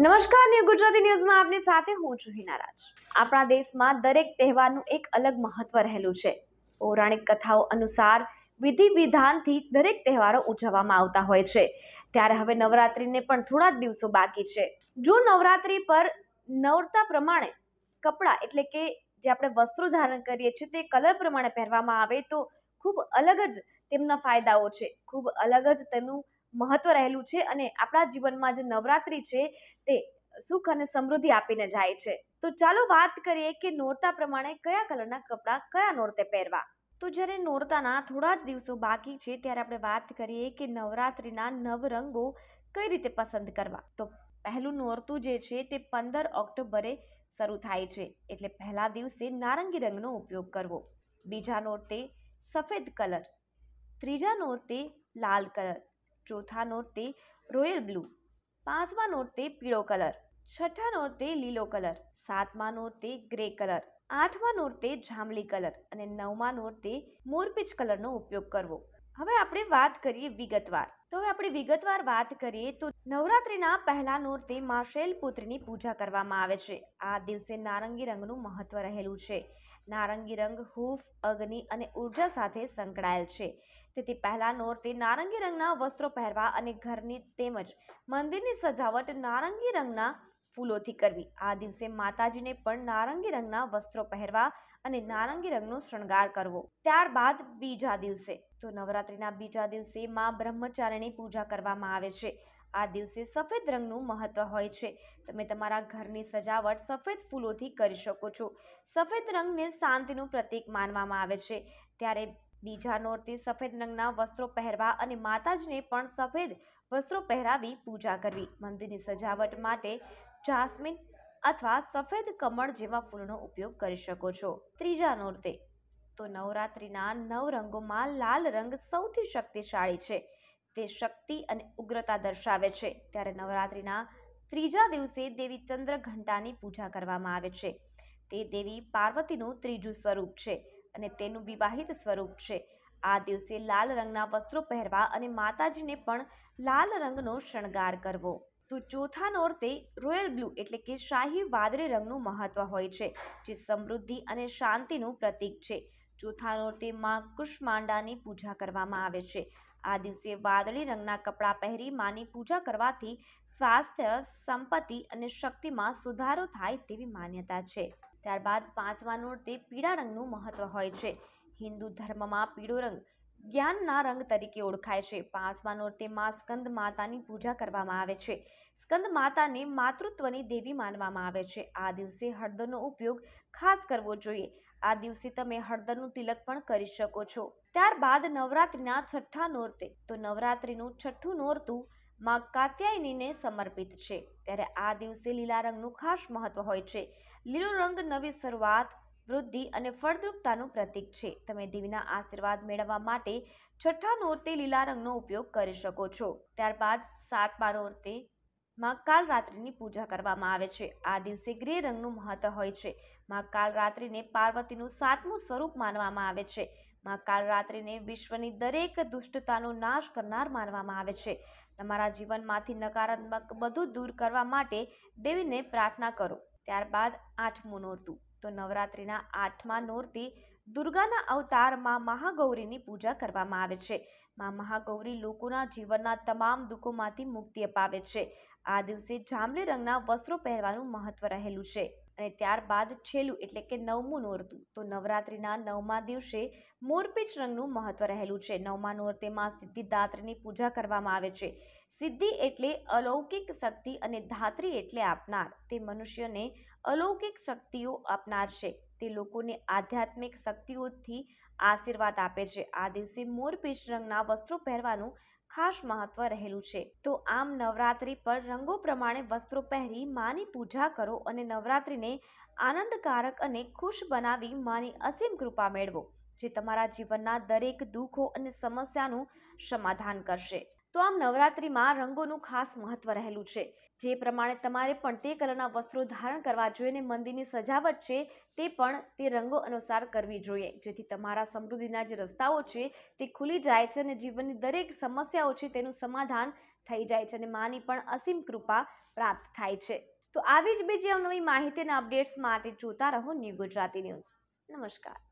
નમસ્કાર ન્યુ ગુજરાતી ન્યૂઝમાં આપની સાથે હું છું હિના રાજ આપણા દેશમાં દરેક તહેવારનું એક અલગ મહત્વ રહેલું છે પૌરાણિક કથાઓ અનુસાર વિધિ વિધાનથી દરેક તહેવારો ઉજવવામાં આવતા હોય છે ત્યારે હવે નવરાત્રિને પણ થોડા જ દિવસો બાકી છે જો નવરાત્રિ પર નવરતા પ્રમાણે કપડાં એટલે કે જે આપણે વસ્ત્રો ધારણ કરીએ છીએ તે કલર પ્રમાણે પહેરવામાં આવે તો ખૂબ અલગ જ તેમના ફાયદાઓ છે ખૂબ અલગ જ તેનું મહત્વ રહેલું છે અને આપણા જીવનમાં જે નવરાત્રિ છે તે સુખ અને સમૃદ્ધિ આપીને જાય છે તો ચાલો વાત કરીએ કે નોરતા પ્રમાણે કયા કલરના કપડાં કયા નોરતે પહેરવા તો જ્યારે નોરતાના થોડા જ દિવસો બાકી છે ત્યારે આપણે વાત કરીએ કે નવરાત્રિના નવ રંગો કઈ રીતે પસંદ કરવા તો પહેલું નોરતું જે છે તે પંદર ઓક્ટોબરે શરૂ થાય છે એટલે પહેલા દિવસે નારંગી રંગનો ઉપયોગ કરવો બીજા નોરતે સફેદ કલર ત્રીજા નોરતે લાલ કલર ચોથા તે રોયલ બ્લુ પાંચમા નોરતે પીળો કલર છઠ્ઠા નોરતે લીલો કલર સાતમા નોરતે ગ્રે કલર આઠમા તે જાંબલી કલર અને નવમા નોરતે મોરપીચ કલરનો ઉપયોગ કરવો હવે આપણે વાત કરીએ વિગતવાર તો હવે આપણે વિગતવાર વાત કરીએ તો નવરાત્રિના પહેલા નોરતે માં શૈલપુત્રની પૂજા કરવામાં આવે છે આ દિવસે નારંગી રંગનું મહત્વ રહેલું છે નારંગી રંગ હૂફ અગ્નિ અને ઉર્જા સાથે સંકળાયેલ છે તેથી પહેલા નોરતે નારંગી રંગના વસ્ત્રો પહેરવા અને ઘરની તેમજ મંદિરની સજાવટ નારંગી રંગના ફૂલોથી કરવી આ દિવસે માતાજીને પણ નારંગી રંગના વસ્ત્રો પહેરવા અને નારંગી રંગનો શણગાર કરવો ત્યારબાદ બીજા દિવસે તો નવરાત્રિના બીજા દિવસે માં બ્રહ્મચારીની પૂજા કરવામાં આવે છે આ દિવસે સફેદ રંગનું મહત્વ હોય છે તમે તમારા ઘરની સજાવટ સફેદ ફૂલોથી કરી શકો છો સફેદ રંગને શાંતિનું પ્રતીક માનવામાં આવે છે ત્યારે બીજા નોરતે સફેદ રંગના વસ્ત્રો પહેરવા અને માતાજીને પણ સફેદ વસ્ત્રો પહેરાવી પૂજા કરવી મંદિરની સજાવટ માટે જાસ્મીન અથવા સફેદ કમળ જેવા ફૂલનો ઉપયોગ કરી શકો છો ત્રીજા નોરતે તો નવરાત્રિના નવ રંગોમાં લાલ રંગ સૌથી શક્તિશાળી છે તે શક્તિ અને ઉગ્રતા દર્શાવે છે ત્યારે નવરાત્રિના ત્રીજા દિવસે દેવી ચંદ્રઘંટાની પૂજા કરવામાં આવે છે તે દેવી પાર્વતીનું ત્રીજું સ્વરૂપ છે અને તેનું વિવાહિત સ્વરૂપ છે આ દિવસે લાલ રંગના વસ્ત્રો પહેરવા અને માતાજીને પણ લાલ રંગનો શણગાર કરવો તો ચોથા નોરતે રોયલ બ્લુ એટલે કે શાહી વાદળી રંગનું મહત્વ હોય છે જે સમૃદ્ધિ અને શાંતિનું પ્રતીક છે ચોથા નોરતે માં કુષ્માંડાની પૂજા કરવામાં આવે છે આ દિવસે વાદળી રંગના કપડાં પહેરી માની પૂજા કરવાથી સ્વાસ્થ્ય સંપત્તિ અને શક્તિમાં સુધારો થાય તેવી માન્યતા છે ત્યારબાદ પાંચમા નોરતે પીળા રંગનું મહત્વ હોય છે હિન્દુ ધર્મમાં પીળો રંગ જ્ઞાનના રંગ તરીકે ઓળખાય છે પાંચમા નોરતેમાં સ્કંદ માતાની પૂજા કરવામાં આવે છે સ્કંદ માતાને માતૃત્વની દેવી માનવામાં આવે છે આ દિવસે હળદરનો ઉપયોગ ખાસ કરવો જોઈએ આ દિવસે તમે હળદરનું તિલક પણ કરી શકો છો ત્યારબાદ નવરાત્રિના છઠ્ઠા નોરતે તો નવરાત્રિનું છઠ્ઠું નોરતું માં કાત્યાયનીને સમર્પિત છે ત્યારે આ દિવસે લીલા રંગનું ખાસ મહત્વ હોય છે લીલો રંગ નવી શરૂઆત વૃદ્ધિ અને ફળદ્રુપતાનું પ્રતીક છે તમે દેવીના આશીર્વાદ મેળવવા માટે છઠ્ઠા નોરતે લીલા રંગનો ઉપયોગ કરી શકો છો ત્યારબાદ સાત બાર નોરતે માં કાલ રાત્રિની પૂજા કરવામાં આવે છે આ દિવસે ગ્રે રંગનું મહત્વ હોય છે માં કાલ રાત્રિને પાર્વતીનું સાતમું સ્વરૂપ માનવામાં આવે છે માં કાલ રાત્રિને વિશ્વની દરેક દુષ્ટતાનો નાશ કરનાર માનવામાં આવે છે તમારા જીવનમાંથી નકારાત્મક બધું દૂર કરવા માટે દેવીને પ્રાર્થના કરો ત્યારબાદ આઠમું નોરતું તો નવરાત્રિના આઠમા નોરતી દુર્ગાના અવતારમાં મહાગૌરીની પૂજા કરવામાં આવે છે મા મહાગૌરી લોકોના જીવનના તમામ દુઃખોમાંથી મુક્તિ અપાવે છે આ દિવસે જાંબલી રંગના વસ્ત્રો પહેરવાનું મહત્વ રહેલું છે અને ત્યારબાદ છેલ્લું એટલે કે નવમું નોરતું તો નવરાત્રિના નવમા દિવસે મોરપીચ રંગનું મહત્વ રહેલું છે નવમા નોરતેમાં સિદ્ધિદાત્રીની પૂજા કરવામાં આવે છે સિદ્ધિ એટલે અલૌકિક શક્તિ અને ધાત્રી એટલે આપનાર તે મનુષ્યને અલૌકિક શક્તિઓ આપનાર છે તે લોકોને આધ્યાત્મિક શક્તિઓથી આશીર્વાદ આપે છે આ દિવસે મોરપીચ રંગના વસ્ત્રો પહેરવાનું ખાસ મહત્વ રહેલું છે તો આમ નવરાત્રિ પર રંગો પ્રમાણે વસ્ત્રો પહેરી માની પૂજા કરો અને નવરાત્રિને આનંદકારક અને ખુશ બનાવી માની અસીમ કૃપા મેળવો જે તમારા જીવનના દરેક દુઃખો અને સમસ્યાનું સમાધાન કરશે તો આમ નવરાત્રિમાં રંગોનું ખાસ મહત્વ રહેલું છે જે પ્રમાણે તમારે પણ તે કલરના વસ્ત્રો ધારણ કરવા જોઈએ અને મંદિરની સજાવટ છે તે પણ તે રંગો અનુસાર કરવી જોઈએ જેથી તમારા સમૃદ્ધિના જે રસ્તાઓ છે તે ખુલી જાય છે અને જીવનની દરેક સમસ્યાઓ છે તેનું સમાધાન થઈ જાય છે અને માની પણ અસીમ કૃપા પ્રાપ્ત થાય છે તો આવી જ બીજી અવનવી માહિતી અને અપડેટ્સ માટે જોતા રહો ન્યૂ ગુજરાતી ન્યૂઝ નમસ્કાર